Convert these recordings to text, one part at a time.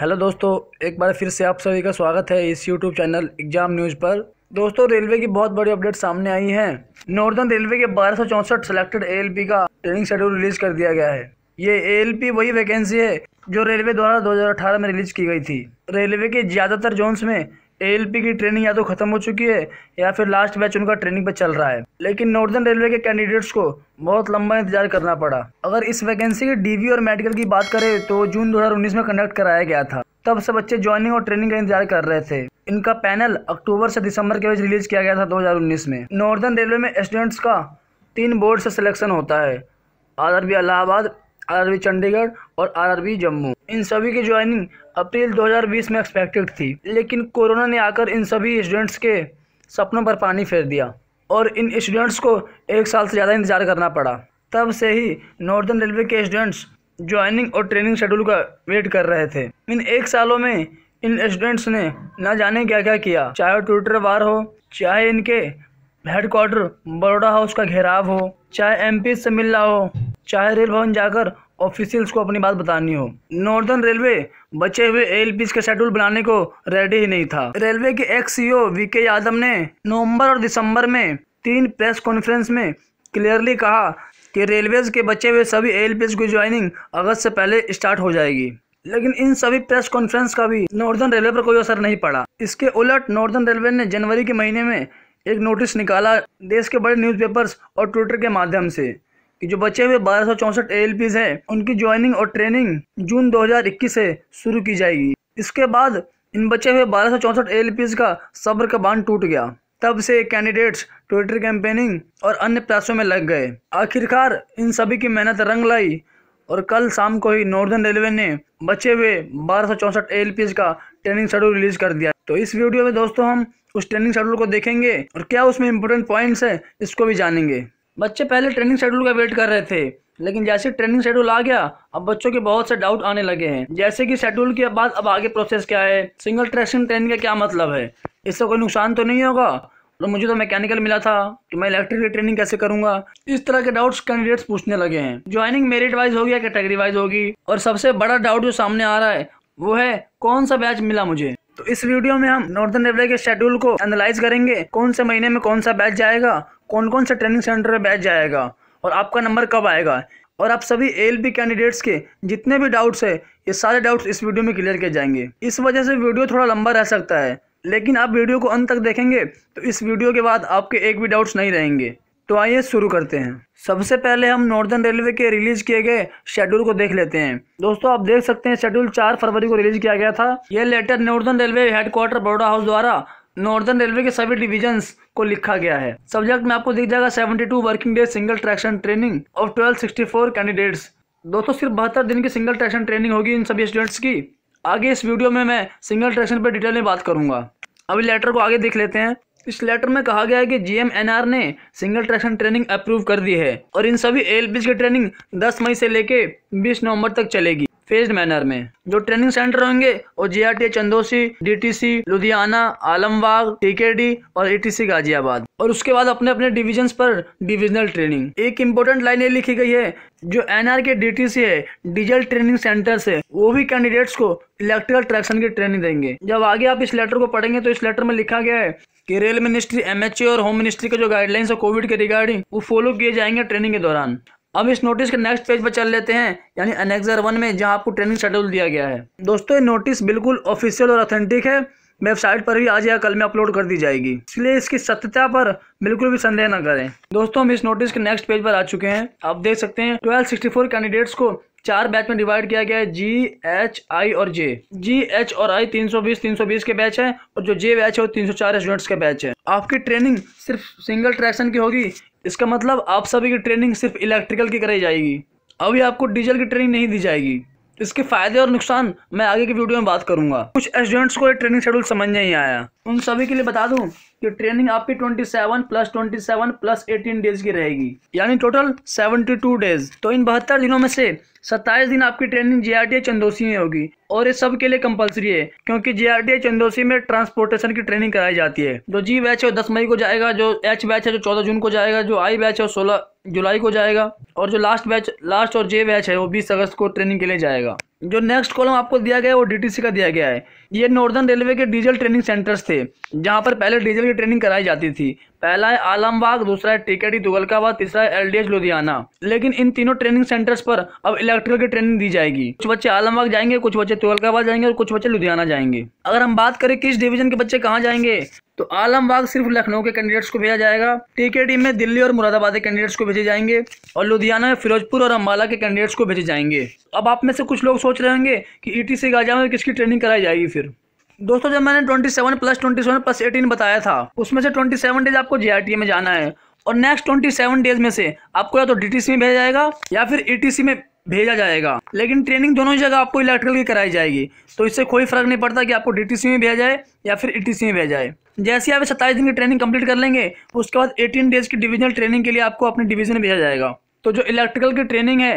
hello दोस्तों एक बार फिर से आप सभी का स्वागत है इस यूट्यूब चैनल एग्जाम न्यूज़ पर दोस्तों रेलवे की बहुत बड़ी अपडेट सामने आई है नॉर्दर्न रेलवे के बारह सिलेक्टेड ए का ट्रेनिंग शेड्यूल रिलीज कर दिया गया है ये ए वही वैकेंसी है जो रेलवे द्वारा 2018 में रिलीज की गई थी रेलवे के ज़्यादातर जोन्स में एएलपी की ट्रेनिंग या तो खत्म हो चुकी है या फिर लास्ट बैच उनका ट्रेनिंग पर चल रहा है लेकिन नॉर्दर्न रेलवे के कैंडिडेट्स को बहुत लंबा इंतजार करना पड़ा अगर इस वैकेंसी की डीवी और मेडिकल की बात करें तो जून 2019 में कंडक्ट कराया गया था तब सब बच्चे ज्वाइनिंग और ट्रेनिंग का इंतजार कर रहे थे इनका पैनल अक्टूबर से दिसंबर के बीच रिलीज किया गया था दो में नॉर्दर्न रेलवे में स्टूडेंट्स का तीन बोर्ड से सिलेक्शन होता है आदर भी इलाहाबाद आरआरबी चंडीगढ़ और आरआरबी जम्मू इन सभी की ज्वाइनिंग अप्रैल 2020 में एक्सपेक्टेड थी लेकिन कोरोना ने आकर इन सभी स्टूडेंट्स के सपनों पर पानी फेर दिया और इन स्टूडेंट्स को एक साल से ज़्यादा इंतजार करना पड़ा तब से ही नॉर्दर्न रेलवे के स्टूडेंट्स ज्वाइनिंग और ट्रेनिंग शेड्यूल का वेट कर रहे थे इन एक सालों में इन स्टूडेंट्स ने ना जाने क्या क्या किया चाहे ट्विटर वार हो चाहे इनके हेडक्वार्टर बड़ोड़ा हाउस का घेराव हो चाहे एम से मिलना हो चाहे रेल भवन जाकर ऑफिशियल्स को अपनी बात बतानी हो नॉर्दर्न रेलवे बचे हुए एल का शेड्यूल बनाने को रेडी ही नहीं था रेलवे के एक्स सी वीके यादव ने नवंबर और दिसंबर में तीन प्रेस कॉन्फ्रेंस में क्लियरली कहा कि रेलवेज के बचे हुए सभी एल की ज्वाइनिंग अगस्त से पहले स्टार्ट हो जाएगी लेकिन इन सभी प्रेस कॉन्फ्रेंस का भी नॉर्दर्न रेलवे पर कोई असर नहीं पड़ा इसके उलट नॉर्दर्न रेलवे ने जनवरी के महीने में एक नोटिस निकाला देश के बड़े न्यूज़पेपर्स और ट्विटर के माध्यम से कि जो बचे हुए बारह सौ चौंसठ हैं उनकी ज्वाइनिंग और ट्रेनिंग जून 2021 से शुरू की जाएगी इसके बाद इन बचे हुए बारह सौ का सब्र का बांध टूट गया तब से कैंडिडेट्स ट्विटर कैंपेनिंग और अन्य प्रयासों में लग गए आखिरकार इन सभी की मेहनत रंग लाई और कल शाम को ही नॉर्दर्न रेलवे ने बचे हुए बारह सौ का ट्रेनिंग शेड्यूल रिलीज कर दिया तो इस वीडियो में दोस्तों हम उस ट्रेनिंग शेड्यूल को देखेंगे और क्या उसमें इम्पोर्टेंट पॉइंट्स हैं इसको भी जानेंगे बच्चे पहले ट्रेनिंग शेड्यूल का वेट कर रहे थे लेकिन जैसे ट्रेनिंग शेड्यूल आ गया अब बच्चों के बहुत से डाउट आने लगे हैं जैसे कि शेड्यूल के बाद अब आगे प्रोसेस क्या है सिंगल ट्रैक्शन ट्रेन का क्या मतलब है इससे कोई नुकसान तो नहीं होगा और मुझे तो मैकेनिकल मिला था तो मैं इलेक्ट्रिक की ट्रेनिंग कैसे करूंगा इस तरह के डाउट्स कैंडिडेट्स पूछने लगे हैं ज्वाइनिंग मेरिट वाइज होगी या कैटेगरी वाइज होगी और सबसे बड़ा डाउट जो सामने आ रहा है वो है कौन सा बैच मिला मुझे तो इस वीडियो में हम नॉर्दर्न रेलवे के शेड्यूल को एनालाइज करेंगे कौन से महीने में कौन सा बैच जाएगा कौन कौन सा ट्रेनिंग सेंटर में बैच जाएगा और आपका नंबर कब आएगा और आप सभी एल कैंडिडेट्स के जितने भी डाउट्स है ये सारे डाउट्स इस वीडियो में क्लियर किए जाएंगे इस वजह से वीडियो थोड़ा लंबा रह सकता है लेकिन आप वीडियो को अंत तक देखेंगे तो इस वीडियो के बाद आपके एक भी डाउट्स नहीं रहेंगे तो आइए शुरू करते हैं सबसे पहले हम नॉर्दर्न रेलवे के रिलीज किए गए शेड्यूल को देख लेते हैं दोस्तों आप देख सकते हैं शेड्यूल चार फरवरी को रिलीज किया गया था यह letter northern railway headquarter Baroda house द्वारा नॉर्दर्न रेलवे के सभी डिवीजन्स को लिखा गया है सब्जेक्ट में आपको दिख जाएगा seventy working day single traction training और ट्वेल्व कैंडिडेट्स दोस्तों सिर्फ बहत्तर दिन की सिंगल ट्रैक्शन ट्रेनिंग होगी इन सभी स्टूडेंट्स की आगे इस वीडियो में मैं सिंगल ट्रैक्शन पर डिटेल में बात करूंगा अभी लेटर को आगे देख लेते हैं इस लेटर में कहा गया है कि जीएमएनआर ने सिंगल ट्रैक्शन ट्रेनिंग अप्रूव कर दी है और इन सभी एल के ट्रेनिंग 10 मई से लेकर 20 नवंबर तक चलेगी फेज मैनर में जो ट्रेनिंग सेंटर होंगे वो J R T Chandausi DTC Ludhiana Alambagh TKD और एटीसी गाजियाबाद और उसके बाद अपने अपने डिविजन पर डिविजनल ट्रेनिंग एक इम्पोर्टेंट लाइन ये लिखी गई है जो एनआर के डीटीसी है डीजल ट्रेनिंग सेंटर से वो भी कैंडिडेट्स को इलेक्ट्रिकल ट्रैक्शन की ट्रेनिंग देंगे जब आगे आप इस लेटर को पढ़ेंगे तो इस लेटर में लिखा गया है कि रेल मिनिस्ट्री एमएचए और होम मिनिस्ट्री के जो गाइडलाइंस है कोविड के रिगार्डिंग वो फॉलो किए जाएंगे ट्रेनिंग के दौरान अब इस नोटिस के नेक्स्ट पेज पर चल लेते हैं यानी अनेक्जर वन में जहां आपको ट्रेनिंग शेड्यूल दिया गया है दोस्तों ये नोटिस बिल्कुल ऑफिशियल और ऑथेंटिक है वेबसाइट पर भी आज या कल में अपलोड कर दी जाएगी इसलिए इसकी सत्यता पर बिल्कुल भी संदेह न करें दोस्तों हम इस नोटिस के नेक्स्ट पेज पर आ चुके हैं आप देख सकते हैं फोर कैंडिडेट्स को चार बैच में डिवाइड किया गया है जी एच आई और जे जी एच और आई 320 320 के बैच हैं और जो जे बैच है वो 304 स्टूडेंट्स के बैच है आपकी ट्रेनिंग सिर्फ सिंगल ट्रैक्शन की होगी इसका मतलब आप सभी की ट्रेनिंग सिर्फ इलेक्ट्रिकल की कराई जाएगी अभी आपको डीजल की ट्रेनिंग नहीं दी जाएगी इसके फायदे और नुकसान मैं आगे की वीडियो में बात करूंगा कुछ स्टूडेंट्स को ये ट्रेनिंग शेड्यूल समझ नहीं आया उन सभी के लिए बता दूं कि ट्रेनिंग आपकी twenty seven plus twenty seven plus eighteen days की रहेगी यानी टोटल 72 डेज तो इन बहत्तर दिनों में से सत्ताईस दिन आपकी ट्रेनिंग जे आर चंदोसी में होगी और ये सब के लिए कंपलसरी है क्योंकि जे चंदोसी में ट्रांसपोर्टेशन की ट्रेनिंग कराई जाती है जो जी बैच है दस मई को जाएगा जो एच बैच है जो चौदह जून को जाएगा जो आई बैच है वो सोलह जुलाई को जाएगा और जो लास्ट बैच लास्ट और जे बैच है वो बीस अगस्त को ट्रेनिंग के लिए जाएगा जो नेक्स्ट कॉलम आपको दिया गया है वो डीटीसी का दिया गया है ये नॉर्दर्न रेलवे के डीजल ट्रेनिंग सेंटर्स थे जहाँ पर पहले डीजल की ट्रेनिंग कराई जाती थी पहला है आलमबाग दूसरा है टिकेटी दुगलकाबाद तीसरा है एलडीएच लुधियाना लेकिन इन तीनों ट्रेनिंग सेंटर्स पर अब इलेक्ट्रिकल की ट्रेनिंग दी जाएगी कुछ बच्चे आलमबाग जाएंगे कुछ बच्चे तुगलकाबाद जाएंगे और कुछ बच्चे लुधियाना जाएंगे अगर हम बात करें किस डिवीजन के बच्चे कहाँ जाएंगे तो आलमबाग सिर्फ लखनऊ के कैंडिडेट्स को भेजा जाएगा टीके टीम में दिल्ली और मुरादाबाद के कैंडिडेट्स को भेजे जाएंगे और लुधियाना फिरोजपुर और अम्बाला के कैंडिडेट्स को भेजे जाएंगे अब आप में से कुछ लोग सोच रहे होंगे कि ई e टी में किसकी ट्रेनिंग कराई जाएगी फिर दोस्तों जब मैंने twenty seven plus twenty seven plus eighteen बताया था उसमें से ट्वेंटी सेवन डेज आपको जे में जाना है और नेक्स्ट ट्वेंटी सेवन डेज में से आपको या तो डी में भेजा जाएगा या फिर ई e में भेजा जाएगा लेकिन ट्रेनिंग दोनों ही जगह आपको इलेक्ट्रिकल की कराई जाएगी तो इससे कोई फर्क नहीं पड़ता कि आपको डी में भेजा जाए या फिर ईटीसी e में भेजा जाए जैसे आप सत्ताईस दिन की ट्रेनिंग कंप्लीट कर लेंगे उसके बाद एटीन डेज की डिविजनल ट्रेनिंग के लिए आपको अपने डिवीजन में भेजा जाएगा तो जो इलेक्ट्रिकल की ट्रेनिंग है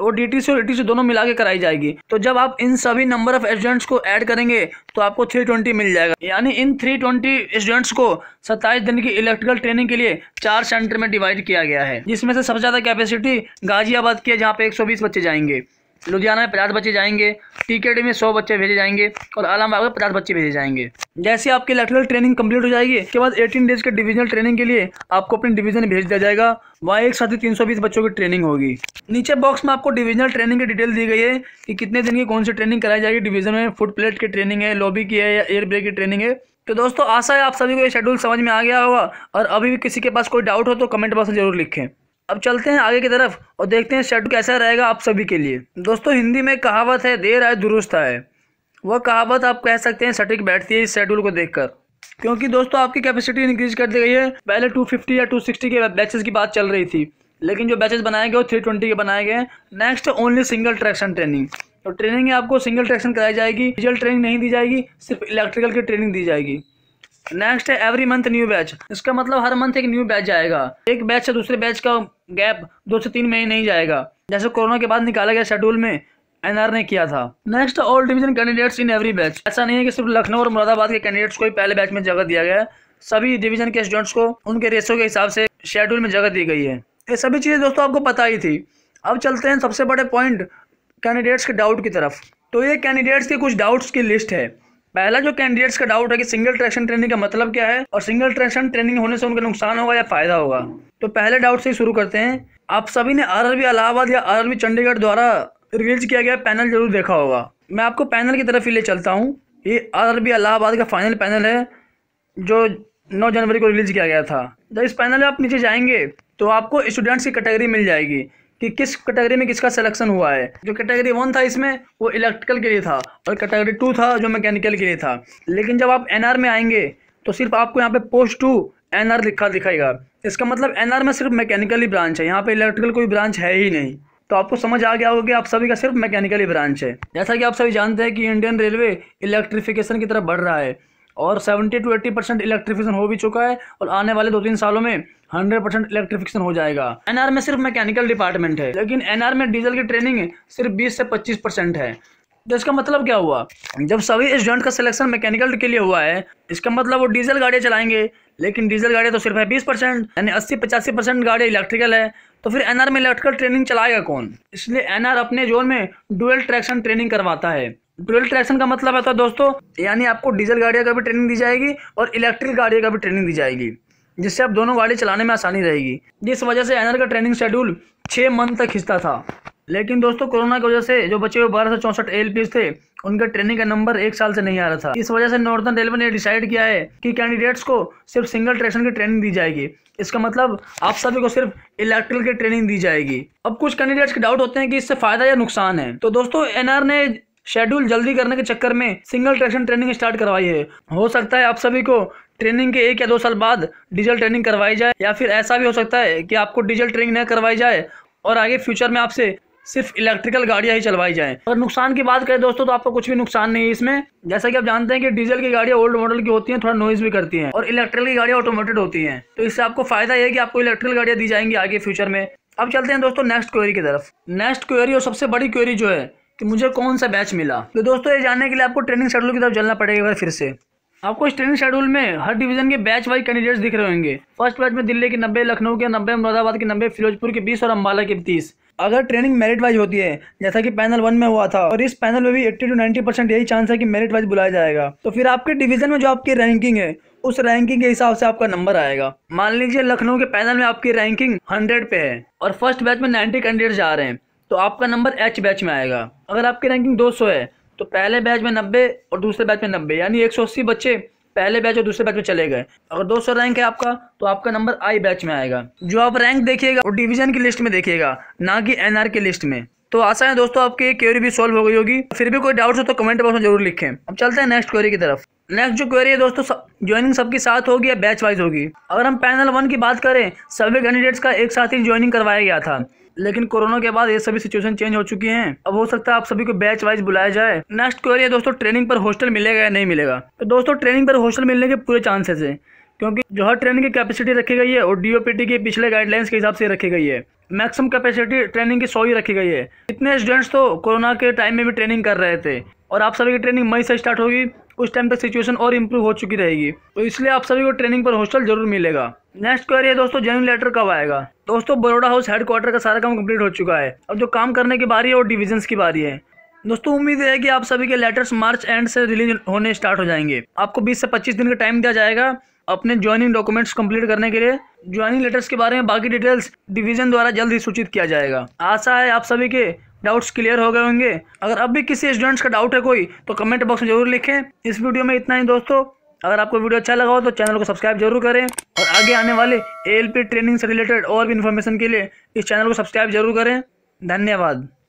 वो डी टी और ई e दोनों मिला के कराई जाएगी तो जब आप इन सभी नंबर ऑफ स्टूडेंट्स को ऐड करेंगे तो आपको 320 मिल जाएगा यानी इन 320 स्टूडेंट्स को 27 दिन की इलेक्ट्रिकल ट्रेनिंग के लिए चार सेंटर में डिवाइड किया गया है जिसमें से सबसे ज़्यादा कैपेसिटी गाजियाबाद की है जहाँ पे 120 बच्चे जाएंगे लुधियाना में पचास बच्चे जाएंगे टिकेट में सौ बच्चे भेजे जाएंगे और आलमबाग में पचास बच्चे भेजे जाएंगे जैसे आपकी इलेक्ट्रल ट्रेनिंग कंप्लीट हो जाएगी उसके बाद एटीन डेज के डिविजनल ट्रेनिंग के लिए आपको अपने डिवीजन भेज दिया जाएगा वहाँ एक साथ ही तीन सौ बीस बच्चों की ट्रेनिंग होगी नीचे बॉक्स में आपको डिवीजनल ट्रेनिंग की डिटेल दी गई है कि कितने दिन की कौन सी ट्रेनिंग कराई जाएगी डिवीजन में फुट प्लेट की ट्रेनिंग है लॉबी की है या एयर ब्रेक की ट्रेनिंग है तो दोस्तों आशा है आप सभी को ये शेड्यूल समझ में आ गया होगा और अभी भी किसी के पास कोई डाउट हो तो कमेंट बॉक्स में जरूर लिखें अब चलते हैं आगे की तरफ और देखते हैं शेड्यूल कैसा रहेगा आप सभी के लिए दोस्तों हिंदी में कहावत है देर आए दुरुस्त आए वह कहावत आप कह सकते हैं सटीक बैठती है इस शेड्यूल को देखकर क्योंकि दोस्तों आपकी कैपेसिटी इंक्रीज कर दी गई है पहले 250 या 260 के बैचेस की बात चल रही थी लेकिन जो बैचेस बनाए गए वो 320 के बनाए गए next only single traction training तो ट्रेनिंग आपको सिंगल ट्रैक्शन कराई जाएगी डिजिटल ट्रेनिंग नहीं दी जाएगी सिर्फ इलेक्ट्रिकल की ट्रेनिंग दी जाएगी नेक्स्ट है एवरी मंथ न्यू बैच इसका मतलब हर मंथ एक न्यू बैच जाएगा एक बैच से दूसरे बैच का गैप दो से तीन महीने नहीं जाएगा जैसे कोरोना के बाद निकाला गया शेड्यूल में एनआर ने किया था next all division candidates in every batch ऐसा नहीं है कि सिर्फ लखनऊ और मुरादाबाद के कैंडिडेट्स को ही पहले बैच में जगह दिया गया है सभी डिवीजन के स्टूडेंट्स को उनके रेसों के हिसाब से शेड्यूल में जगह दी गई है ये सभी चीज़ें दोस्तों आपको पता ही थी अब चलते हैं सबसे बड़े पॉइंट कैंडिडेट्स के डाउट की तरफ तो ये कैंडिडेट्स के कुछ डाउट्स की लिस्ट है पहला जो कैंडिडेट्स का डाउट है कि सिंगल ट्रैक्शन ट्रेनिंग का मतलब क्या है और सिंगल ट्रैक्शन ट्रेनिंग होने से उनका नुकसान होगा या फायदा होगा तो पहले डाउट से ही शुरू करते हैं आप सभी ने आरबी इलाहाबाद या आरबी चंडीगढ़ द्वारा रिलीज किया गया पैनल जरूर देखा होगा मैं आपको पैनल की तरफ ही ले चलता हूँ ये आरबी इलाहाबाद का फाइनल पैनल है जो नौ जनवरी को रिलीज किया गया था जब इस पैनल में आप नीचे जाएंगे तो आपको स्टूडेंट्स की कैटेगरी मिल जाएगी कि किस कैटेगरी में किसका सिलेक्शन हुआ है जो कैटेगरी वन था इसमें वो इलेक्ट्रिकल के लिए था और कैटेगरी टू था जो मैकेनिकल के लिए था लेकिन जब आप एन में आएंगे तो सिर्फ आपको यहाँ पे पोस्ट टू एन आर लिखा दिखाएगा इसका मतलब एन आर में सिर्फ मैकेनिकल ही ब्रांच है यहाँ पे इलेक्ट्रिकल कोई ब्रांच है ही नहीं तो आपको समझ आ गया होगा कि आप सभी का सिर्फ मैकेनिकल ही ब्रांच है जैसा कि आप सभी जानते हैं कि इंडियन रेलवे इलेक्ट्रिफिकेशन की तरफ बढ़ रहा है और 70 टू 80 परसेंट इलेक्ट्रिफिकेशन हो भी चुका है और आने वाले दो तीन सालों में 100 परसेंट इलेक्ट्रिफिकेशन हो जाएगा एनआर में सिर्फ मैकेनिकल डिपार्टमेंट है लेकिन एनआर में डीजल की ट्रेनिंग सिर्फ 20 से 25 परसेंट है तो इसका मतलब क्या हुआ जब सभी स्टूडेंट का सिलेक्शन मैकेनिकल के लिए हुआ है इसका मतलब वो डीजल गाड़ियाँ चलाएंगे लेकिन डीजल गाड़ियाँ तो सिर्फ है बीस परसेंट यानी अस्सी पचासी परसेंट इलेक्ट्रिकल है तो फिर एनआर में इलेक्ट्रिकल ट्रेनिंग चलाएगा कौन इसलिए एनआर अपने जोन में डुअल ट्रैक्शन ट्रेनिंग करवाता है ड्यूल ट्रैक्शन का मतलब आता है तो दोस्तों यानी आपको डीजल गाड़ियों का भी ट्रेनिंग दी जाएगी और इलेक्ट्रिक गाड़ियों का भी ट्रेनिंग दी जाएगी जिससे आप दोनों गाड़ी चलाने में आसानी रहेगी जिस वजह से एनर का ट्रेनिंग शेड्यूल छः मंथ तक खिंचता था लेकिन दोस्तों कोरोना की वजह से जो बचे हुए बारह सौ चौंसठ एल थे उनका ट्रेनिंग का नंबर एक साल से नहीं आ रहा था इस वजह से नॉर्दर्न रेलवे ने डिसाइड किया है कि कैंडिडेट्स को सिर्फ सिंगल ट्रैक्शन की ट्रेनिंग दी जाएगी इसका मतलब आप सभी को सिर्फ इलेक्ट्रिकल की ट्रेनिंग दी जाएगी अब कुछ कैंडिडेट्स के डाउट होते हैं कि इससे फायदा या नुकसान है तो दोस्तों एनआर ने शेड्यूल जल्दी करने के चक्कर में सिंगल ट्रैक्शन ट्रेनिंग स्टार्ट करवाई है हो सकता है आप सभी को ट्रेनिंग के एक या दो साल बाद डीजल ट्रेनिंग करवाई जाए या फिर ऐसा भी हो सकता है कि आपको डीजल ट्रेनिंग न करवाई जाए और आगे फ्यूचर में आपसे सिर्फ इलेक्ट्रिकल गाड़ियां ही चलवाई जाएं और नुकसान की बात करें दोस्तों तो आपको कुछ भी नुकसान नहीं है इसमें जैसा कि आप जानते हैं कि डीजल की गाड़ियां ओल्ड मॉडल की होती हैं थोड़ा नॉइज भी करती हैं और इलेक्ट्रिकल की गाड़ियां ऑटोमेटेड होती हैं तो इससे आपको फायदा यह है कि आपको इलेक्ट्रिकल गाड़ियां दी जाएंगी आगे फ्यूचर में अब चलते हैं दोस्तों नेक्स्ट क्वेरी की तरफ नेक्स्ट क्वेरी और सबसे बड़ी क्वेरी जो है कि मुझे कौन सा बैच मिला तो दोस्तों ये जानने के लिए आपको ट्रेनिंग शेड्यूल की तरफ चलना पड़ेगा एक बार फिर से आपको इस ट्रेनिंग शेड्यूल में हर डिवीजन के बैच वाइज कैंडिडेट्स दिख रहे होंगे फर्स्ट बैच में दिल्ली के नब्बे लखनऊ के नब्बे मुरादाबाद के नब्बे फिरोजपुर के बीस और अम्बाला के तीस अगर ट्रेनिंग मेरिट वाइज होती है जैसा कि पैनल वन में हुआ था और इस पैनल में भी एट्टी टू नाइन्टी परसेंट यही चांस है कि मेरिट वाइज बुलाया जाएगा तो फिर आपके डिवीजन में जो आपकी रैंकिंग है उस रैंकिंग के हिसाब से आपका नंबर आएगा मान लीजिए लखनऊ के पैनल में आपकी रैंकिंग हंड्रेड पे है और फर्स्ट बैच में नाइन्टी कैंडिडेट्स जा रहे हैं तो आपका नंबर एच बैच में आएगा अगर आपकी रैंकिंग 200 है तो पहले बैच में 90 और दूसरे बैच में 90 यानी 180 बच्चे पहले बैच और दूसरे बैच में चले गए अगर 200 रैंक है आपका तो आपका नंबर आई बैच में आएगा जो आप रैंक देखिएगा और डिवीजन की लिस्ट में देखिएगा ना कि एनआर की लिस्ट में तो आशा है दोस्तों आपकी क्वेरी भी सॉल्व हो गई होगी फिर भी कोई डाउट हो तो कमेंट बॉक्स में जरूर लिखें अब चलते हैं नेक्स्ट क्वेरी की तरफ नेक्स्ट जो क्वेरी है दोस्तों ज्वाइनिंग सबके साथ होगी या बैच वाइज होगी अगर हम पैनल वन की बात करें सभी कैंडिडेट्स का एक साथ ही ज्वाइनिंग करवाया गया था लेकिन कोरोना के बाद ये सभी सिचुएशन चेंज हो चुकी हैं अब हो सकता है आप सभी को बैच वाइज बुलाया जाए नेक्स्ट क्वेरी है दोस्तों ट्रेनिंग पर हॉस्टल मिलेगा या नहीं मिलेगा तो दोस्तों ट्रेनिंग पर हॉस्टल मिलने के पूरे चांसेस हैं क्योंकि जो हर ट्रेन की कैपेसिटी रखी गई है और डीओपीटी के पिछले गाइडलाइंस के हिसाब से रखी गई है मैक्सिमम कैपेसिटी ट्रेनिंग की सौ ही रखी गई है इतने स्टूडेंट्स तो कोरोना के टाइम में भी ट्रेनिंग कर रहे थे और आप सभी की ट्रेनिंग मई से स्टार्ट होगी उस टाइम तक सिचुएशन और इम्प्रूव हो चुकी रहेगी तो इसलिए आप सभी को ट्रेनिंग पर हॉस्टल जरूर मिलेगा नेक्स्ट क्वेरी है दोस्तों जॉइन लेटर कब आएगा दोस्तों बड़ोड़ा हाउस हेडक्वार्टर का सारा काम कम्प्लीट हो चुका है अब जो काम करने की बारी है वो डिविजन की बारी है दोस्तों उम्मीद है कि आप सभी के लेटर्स मार्च एंड से रिलीज होने स्टार्ट हो जाएंगे आपको बीस से पच्चीस दिन का टाइम दिया जाएगा अपने ज्वाइनिंग डॉक्यूमेंट्स कंप्लीट करने के लिए ज्वाइनिंग लेटर्स के बारे में बाकी डिटेल्स डिवीजन द्वारा जल्द ही सूचित किया जाएगा आशा है आप सभी के डाउट्स क्लियर हो गए होंगे अगर अब भी किसी स्टूडेंट्स का डाउट है कोई तो कमेंट बॉक्स में जरूर लिखें इस वीडियो में इतना ही दोस्तों अगर आपको वीडियो अच्छा लगा हो तो चैनल को सब्सक्राइब जरूर करें और आगे आने वाले एल ट्रेनिंग से रिलेटेड और भी इन्फॉर्मेशन के लिए इस चैनल को सब्सक्राइब जरूर करें धन्यवाद